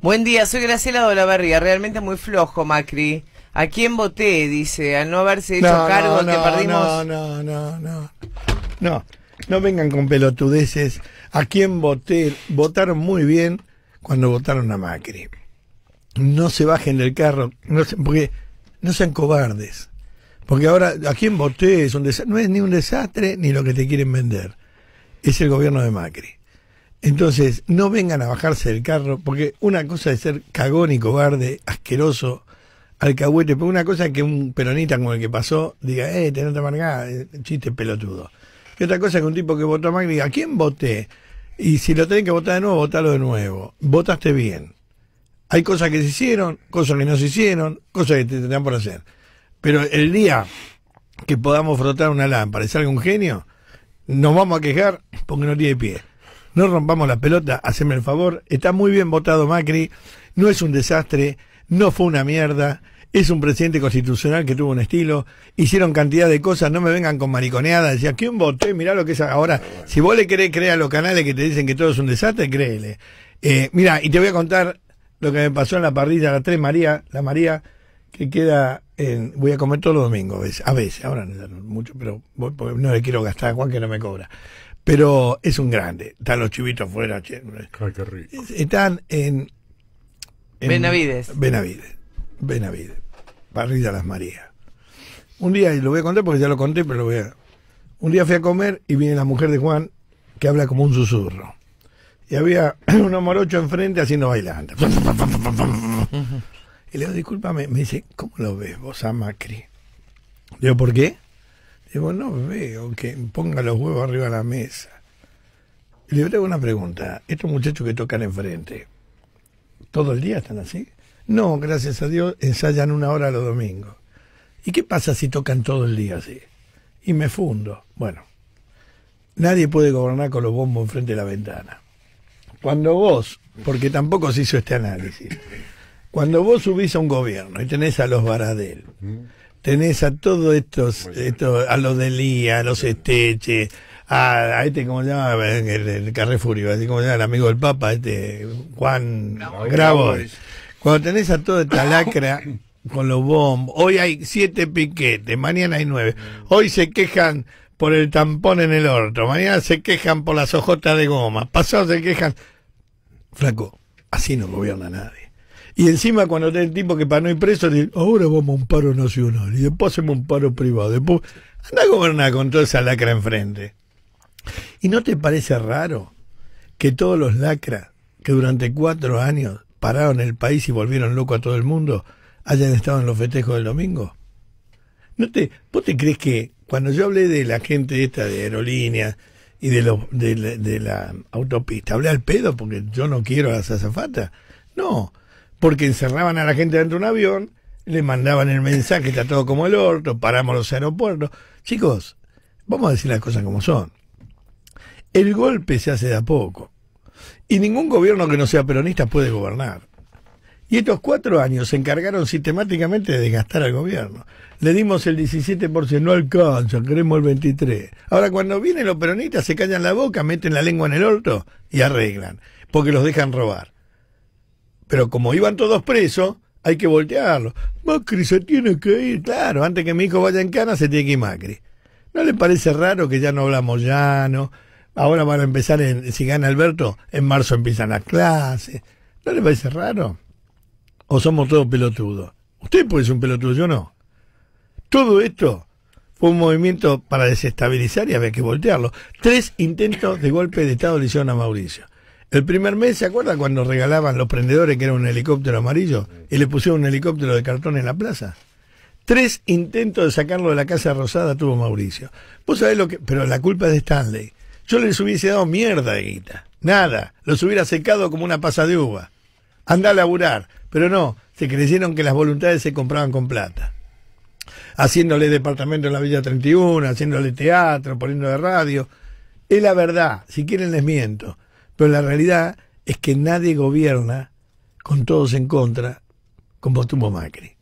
Buen día, soy Graciela Dolavarría. Realmente muy flojo, Macri. ¿A quién voté? Dice, al no haberse hecho cargo, no, que perdimos. No, no, no, no. No, no vengan con pelotudeces. ¿A quién voté? Votaron muy bien cuando votaron a Macri. No se bajen del carro, no porque no sean cobardes. Porque ahora, ¿a quién voté? Es un no es ni un desastre ni lo que te quieren vender. Es el gobierno de Macri. Entonces, no vengan a bajarse del carro, porque una cosa es ser cagón y cobarde, asqueroso, alcahuete, pero una cosa es que un peronita como el que pasó diga, eh, tenete amargada, eh, chiste pelotudo. Y otra cosa es que un tipo que votó a Macri diga, ¿a quién voté? Y si lo tienen que votar de nuevo, votalo de nuevo. Votaste bien. Hay cosas que se hicieron, cosas que no se hicieron, cosas que te tendrán por hacer. Pero el día que podamos frotar una lámpara y salga un genio, nos vamos a quejar porque no tiene pie no rompamos la pelota, haceme el favor, está muy bien votado Macri, no es un desastre, no fue una mierda, es un presidente constitucional que tuvo un estilo, hicieron cantidad de cosas, no me vengan con mariconeadas, decía, ¿quién un voté, mirá lo que es ahora, si vos le querés creer a los canales que te dicen que todo es un desastre, créele. Eh, mira, y te voy a contar lo que me pasó en la parrilla, la 3 María, la María que queda en, voy a comer todos los domingos, a veces, a veces, ahora no mucho, pero no le quiero gastar a que no me cobra. Pero es un grande. Están los chivitos afuera. qué rico. Están en, Benavides. Benavides. Benavides. Parrilla Las Marías. Un día, y lo voy a contar porque ya lo conté, pero lo voy a. Un día fui a comer y viene la mujer de Juan que habla como un susurro. Y había un morocho enfrente haciendo bailando. Y le digo, discúlpame, me dice, ¿cómo lo ves vos a Macri? Le digo, ¿por qué? Digo, no veo que ponga los huevos arriba de la mesa. Le hago una pregunta. Estos muchachos que tocan enfrente, ¿todo el día están así? No, gracias a Dios, ensayan una hora los domingos. ¿Y qué pasa si tocan todo el día así? Y me fundo. Bueno, nadie puede gobernar con los bombos enfrente de la ventana. Cuando vos, porque tampoco se hizo este análisis, cuando vos subís a un gobierno y tenés a los Baradel, mm tenés a todos estos, a los de Lía, a los Esteche, a, este, ¿cómo se llama? El, el así como se llama el amigo del Papa, este Juan Grabois, Cuando tenés a toda esta lacra con los bombos, hoy hay siete piquetes, mañana hay nueve, hoy se quejan por el tampón en el orto, mañana se quejan por las hojotas de goma, pasado se quejan. Flaco, así no gobierna nadie. Y encima cuando tenés tipo que para no ir preso, dice, ahora vamos a un paro nacional y después hacemos un paro privado. Después, anda a gobernar con toda esa lacra enfrente. ¿Y no te parece raro que todos los lacras que durante cuatro años pararon el país y volvieron loco a todo el mundo hayan estado en los festejos del domingo? ¿No te, ¿Vos te crees que cuando yo hablé de la gente esta de aerolíneas y de, lo, de, la, autopista, hablé al pedo porque yo no quiero a las azafatas? No, porque encerraban a la gente dentro de un avión, le mandaban el mensaje, está todo como el orto, paramos los aeropuertos. Chicos, vamos a decir las cosas como son. El golpe se hace de a poco. Y ningún gobierno que no sea peronista puede gobernar. Y estos cuatro años se encargaron sistemáticamente de desgastar al gobierno. Le dimos el 17%, no alcanza, queremos el 23%. Ahora cuando vienen los peronistas se callan la boca, meten la lengua en el orto y arreglan, porque los dejan robar. Pero como iban todos presos, hay que voltearlo. Macri se tiene que ir, claro, antes que mi hijo vaya en cana se tiene que ir Macri. ¿No le parece raro que ya no hablamos llano? Ahora van a empezar, en, si gana Alberto, en marzo empiezan las clases. ¿No le parece raro? ¿O somos todos pelotudos? Usted puede ser un pelotudo, yo no. Todo esto fue un movimiento para desestabilizar y había que voltearlo. Tres intentos de golpe de Estado le hicieron a Mauricio. El primer mes, ¿se acuerda cuando regalaban los prendedores que era un helicóptero amarillo? Y le pusieron un helicóptero de cartón en la plaza. Tres intentos de sacarlo de la Casa Rosada tuvo Mauricio. Vos sabés lo que. Pero la culpa es de Stanley. Yo les hubiese dado mierda de guita. Nada. Los hubiera secado como una pasa de uva. Anda a laburar. Pero no, se creyeron que las voluntades se compraban con plata. Haciéndole departamento en la Villa 31, haciéndole teatro, poniendo de radio. Es la verdad. Si quieren les miento. Pero la realidad es que nadie gobierna con todos en contra, como tuvo Macri.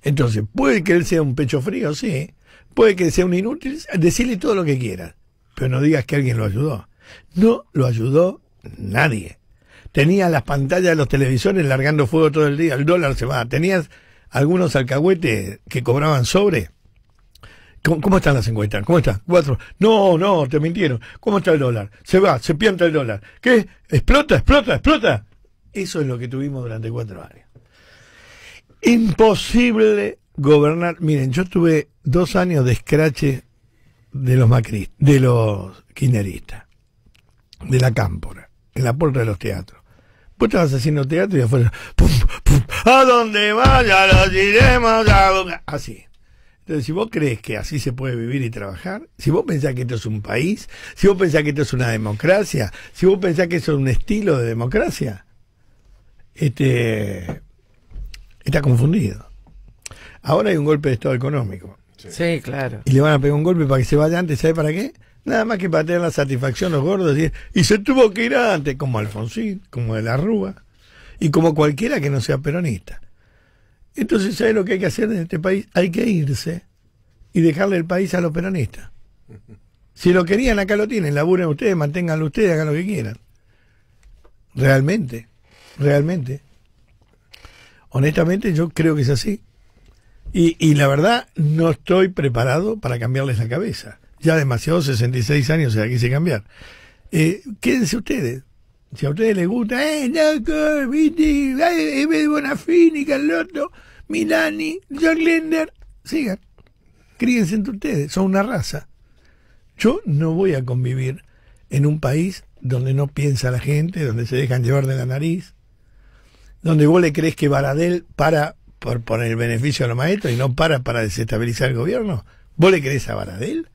Entonces, puede que él sea un pecho frío, sí. Puede que sea un inútil, decirle todo lo que quieras. Pero no digas que alguien lo ayudó. No lo ayudó nadie. Tenías las pantallas de los televisores largando fuego todo el día, el dólar se va. Tenías algunos alcahuetes que cobraban sobre ¿Cómo, están las 50? ¿Cómo están? Cuatro. No, no, te mintieron. ¿Cómo está el dólar? Se va, se pianta el dólar. ¿Qué? ¿Explota, explota, explota? Eso es lo que tuvimos durante cuatro años. Imposible gobernar. Miren, yo tuve dos años de escrache de los macristas, de los quineristas, de la cámpora, en la puerta de los teatros. Vos estabas haciendo teatro y afuera, pum, a dónde vaya los iremos a... Así. Entonces, si vos crees que así se puede vivir y trabajar, si vos pensás que esto es un país, si vos pensás que esto es una democracia, si vos pensás que eso es un estilo de democracia, este está confundido. Ahora hay un golpe de Estado económico. Sí. claro. Y le van a pegar un golpe para que se vaya antes, ¿sabe para qué? Nada más que para tener la satisfacción los gordos. Y, y se tuvo que ir antes, como Alfonsín, como de la Rúa, y como cualquiera que no sea peronista. Entonces, ¿sabes lo que hay que hacer en este país? Hay que irse y dejarle el país a los peronistas. Si lo querían, acá lo tienen, laburen ustedes, manténganlo ustedes, hagan lo que quieran. Realmente, realmente. Honestamente, yo creo que es así. Y, la verdad, no estoy preparado para cambiarles la cabeza. Ya demasiado, 66 años, se la quise cambiar. Eh, quédense ustedes, si a ustedes les gusta, eh, loco, viste, eh, de Bonafini, Carlotto, Milani, John Lender, sigan. Críense entre ustedes, son una raza. Yo no voy a convivir en un país donde no piensa la gente, donde se dejan llevar de la nariz, donde vos le crees que Baradel para por, poner el beneficio de los maestros y no para para desestabilizar el gobierno. ¿Vos le crees a Baradel?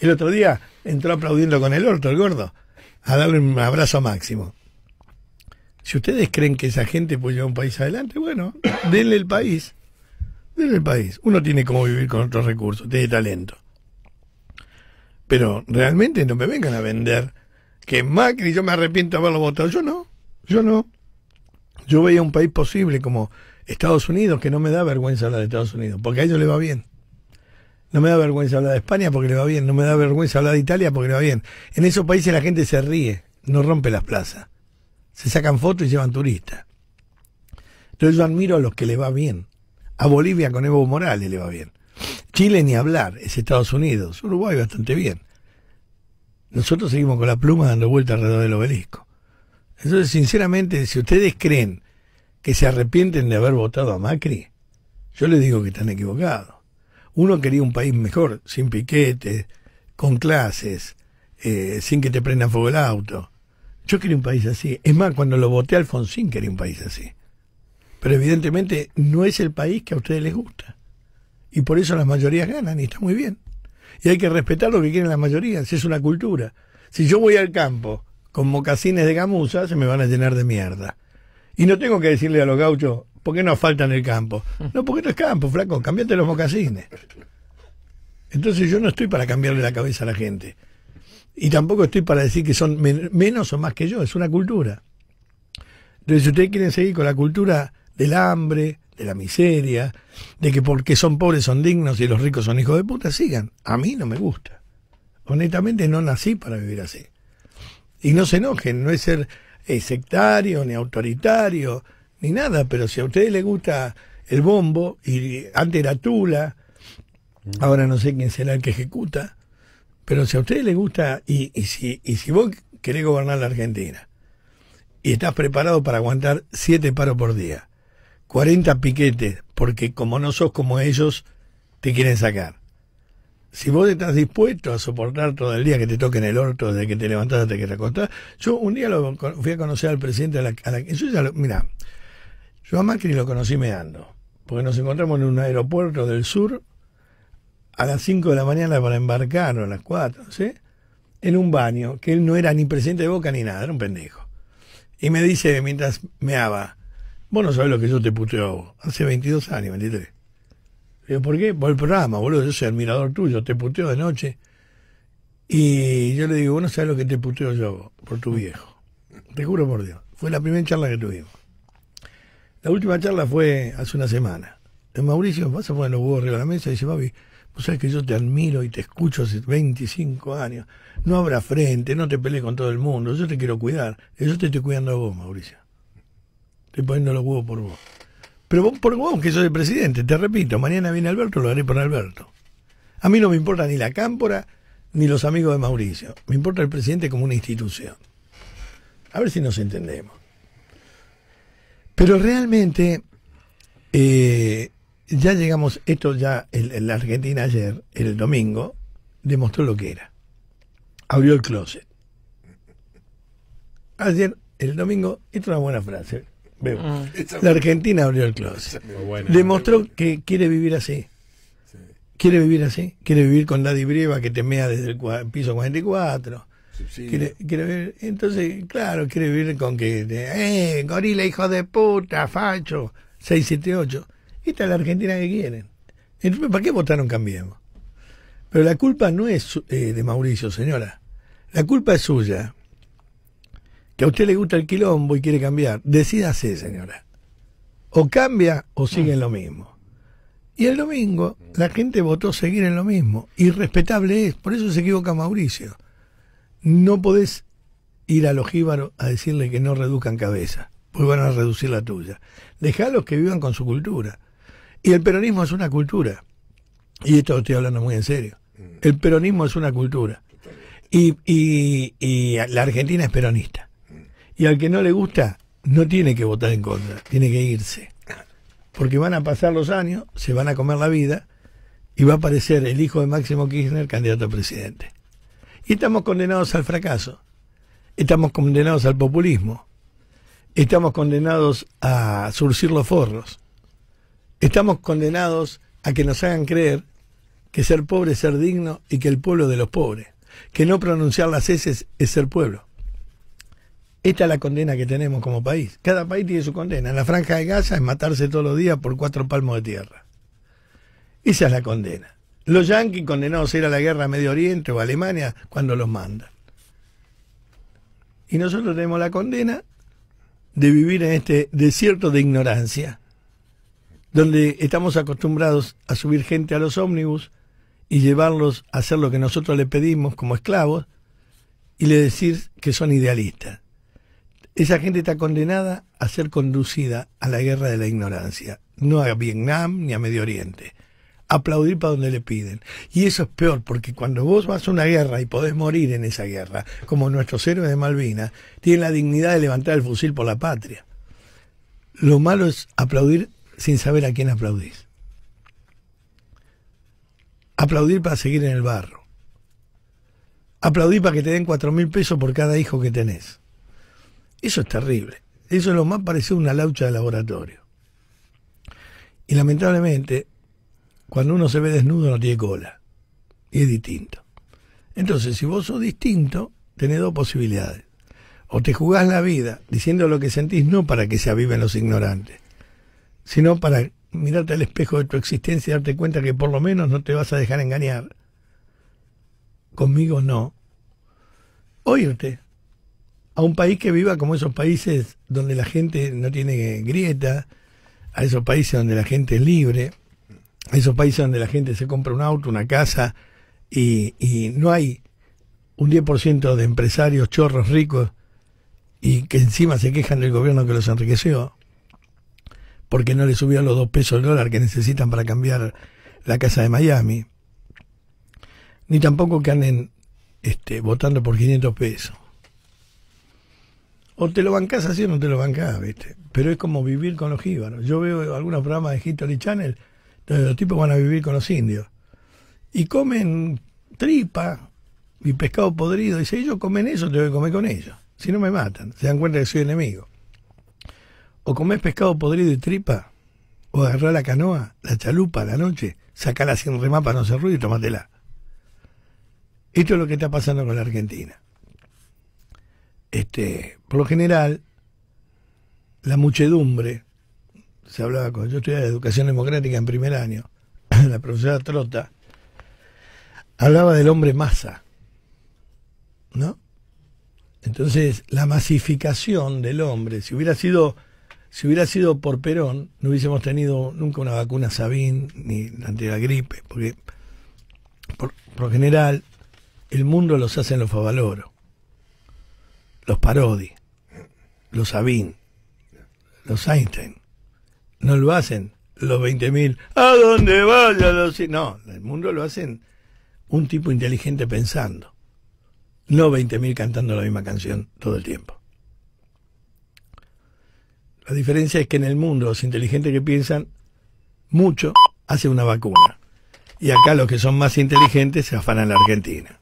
El otro día entró aplaudiendo con el orto, el gordo, a darle un abrazo máximo. Si ustedes creen que esa gente puede llevar un país adelante, bueno, denle el país. Denle el país. Uno tiene como vivir con otros recursos, tiene talento. Pero realmente no me vengan a vender que Macri yo me arrepiento de haberlo votado. Yo no, yo no. Yo veía un país posible como Estados Unidos, que no me da vergüenza hablar de Estados Unidos, porque a ellos le va bien. No me da vergüenza hablar de España porque le va bien. No me da vergüenza hablar de Italia porque le va bien. En esos países la gente se ríe, no rompe las plazas se sacan fotos y llevan turistas. Entonces yo admiro a los que le va bien. A Bolivia con Evo Morales le va bien. Chile ni hablar, es Estados Unidos. Uruguay bastante bien. Nosotros seguimos con la pluma dando vuelta alrededor del obelisco. Entonces, sinceramente, si ustedes creen que se arrepienten de haber votado a Macri, yo les digo que están equivocados. Uno quería un país mejor, sin piquetes, con clases, eh, sin que te prendan fuego el auto. Yo quería un país así. Es más, cuando lo voté Alfonsín quería un país así. Pero evidentemente no es el país que a ustedes les gusta. Y por eso las mayorías ganan y está muy bien. Y hay que respetar lo que quieren las mayorías, es una cultura. Si yo voy al campo con mocasines de gamuza, se me van a llenar de mierda. Y no tengo que decirle a los gauchos, ¿por qué no faltan el campo? No, porque no es campo, flaco, cambiate los mocasines. Entonces yo no estoy para cambiarle la cabeza a la gente. Y tampoco estoy para decir que son menos o más que yo, es una cultura. Entonces, si ustedes quieren seguir con la cultura del hambre, de la miseria, de que porque son pobres son dignos y los ricos son hijos de puta, sigan. A mí no me gusta. Honestamente no nací para vivir así. Y no se enojen, no es ser eh, sectario, ni autoritario, ni nada, pero si a ustedes les gusta el bombo, y antes era Tula, mm. ahora no sé quién será el que ejecuta, pero si a ustedes les gusta, y, si, y si vos querés gobernar la Argentina y estás preparado para aguantar siete paros por día, 40 piquetes, porque como no sos como ellos, te quieren sacar. Si vos estás dispuesto a soportar todo el día que te toquen el orto, desde que te levantás hasta que te acostás, yo un día lo, fui a conocer al presidente de la... yo ya lo, mirá, yo a Macri lo conocí meando, porque nos encontramos en un aeropuerto del sur a las 5 de la mañana para embarcar o a las 4, ¿sí? en un baño, que él no era ni presidente de Boca ni nada, era un pendejo. Y me dice mientras meaba, vos no sabés lo que yo te puteo hace 22 años, 23. Le Digo, ¿por qué? Por el programa, boludo, yo soy admirador tuyo, te puteo de noche. Y yo le digo, vos no sabés lo que te puteo yo por tu viejo. Te juro por Dios. Fue la primera charla que tuvimos. La última charla fue hace una semana. Mauricio pasa, poner los huevos arriba de la mesa y dice, papi, Vos sabés que yo te admiro y te escucho hace 25 años. No habrá frente, no te pelees con todo el mundo. Yo te quiero cuidar. Eh, yo te estoy cuidando a vos, Mauricio. Estoy poniendo los huevos por vos. Pero vos, por vos, que soy el presidente, te repito, mañana viene Alberto, lo haré por Alberto. A mí no me importa ni la cámpora ni los amigos de Mauricio. Me importa el presidente como una institución. A ver si nos entendemos. Pero realmente eh, ya llegamos, esto ya, en la Argentina ayer, el domingo, demostró lo que era. Abrió el closet. Ayer, el domingo, esto es una buena frase. Ah. La Argentina abrió el closet. demostró que quiere vivir así. Quiere vivir así. Quiere vivir con Nadie Breva que te mea desde el piso 44. Quiere, quiere vivir, entonces, claro, quiere vivir con que, eh, gorila, hijo de puta, facho, 678. Esta es la Argentina que quieren. Entonces, ¿para qué votaron Cambiemos? Pero la culpa no es eh, de Mauricio, señora. La culpa es suya. Que a usted le gusta el quilombo y quiere cambiar. Decídase, señora. O cambia o sigue en lo mismo. Y el domingo la gente votó seguir en lo mismo. Irrespetable es. Por eso se equivoca Mauricio. No podés ir al ojíbaro a decirle que no reduzcan cabeza, pues van a reducir la tuya. los que vivan con su cultura. Y el peronismo es una cultura. Y esto lo estoy hablando muy en serio. Mm. El peronismo es una cultura. Y, la Argentina es peronista. Mm. Y al que no le gusta, no tiene que votar en contra, tiene que irse. Porque van a pasar los años, se van a comer la vida y va a aparecer el hijo de Máximo Kirchner candidato a presidente. Y estamos condenados al fracaso. Estamos condenados al populismo. Estamos condenados a surcir los forros. Estamos condenados a que nos hagan creer que ser pobre es ser digno y que el pueblo de los pobres, que no pronunciar las heces es ser pueblo. Esta es la condena que tenemos como país. Cada país tiene su condena. En la franja de Gaza es matarse todos los días por cuatro palmos de tierra. Esa es la condena. Los yanquis condenados a ir a la guerra a Medio Oriente o a Alemania cuando los mandan. Y nosotros tenemos la condena de vivir en este desierto de ignorancia donde estamos acostumbrados a subir gente a los ómnibus y llevarlos a hacer lo que nosotros le pedimos como esclavos y le decir que son idealistas. Esa gente está condenada a ser conducida a la guerra de la ignorancia, no a Vietnam ni a Medio Oriente. Aplaudir para donde le piden. Y eso es peor, porque cuando vos vas a una guerra y podés morir en esa guerra, como nuestros héroes de Malvinas, tienen la dignidad de levantar el fusil por la patria. Lo malo es aplaudir sin saber a quién aplaudís. Aplaudir para seguir en el barro. Aplaudir para que te den cuatro mil pesos por cada hijo que tenés. Eso es terrible. Eso es lo más parecido a una laucha de laboratorio. Y lamentablemente, cuando uno se ve desnudo no tiene cola. Y es distinto. Entonces, si vos sos distinto, tenés dos posibilidades. O te jugás la vida diciendo lo que sentís no para que se aviven los ignorantes, sino para mirarte al espejo de tu existencia y darte cuenta que por lo menos no te vas a dejar engañar. Conmigo no. O a un país que viva como esos países donde la gente no tiene grieta, a esos países donde la gente es libre, a esos países donde la gente se compra un auto, una casa y, y no hay un 10% de empresarios chorros ricos y que encima se quejan del gobierno que los enriqueció porque no le subían los dos pesos el dólar que necesitan para cambiar la casa de Miami, ni tampoco que anden este, votando por 500 pesos. O te lo bancás así o no te lo bancás, ¿viste? Pero es como vivir con los jíbaros. Yo veo algunos programas de History Channel donde los tipos van a vivir con los indios. Y comen tripa y pescado podrido. Y si ellos comen eso, voy a comer con ellos. Si no me matan, se dan cuenta que soy enemigo o comés pescado podrido y tripa, o agarrar la canoa, la chalupa la noche, sacala sin remar para no hacer ruido y tomatela. Esto es lo que está pasando con la Argentina. Este, por lo general, la muchedumbre, se hablaba con, yo estudiaba de educación democrática en primer año, la profesora Trota, hablaba del hombre masa, ¿no? Entonces, la masificación del hombre, si hubiera sido si hubiera sido por Perón, no hubiésemos tenido nunca una vacuna Sabin ni ante la gripe, porque por, general el mundo los hacen los Favaloro, los Parodi, los Sabin, los Einstein. No lo hacen los 20.000, a dónde vaya los... No, el mundo lo hacen un tipo inteligente pensando, no 20.000 cantando la misma canción todo el tiempo. La diferencia es que en el mundo los inteligentes que piensan mucho hacen una vacuna. Y acá los que son más inteligentes se afanan la Argentina.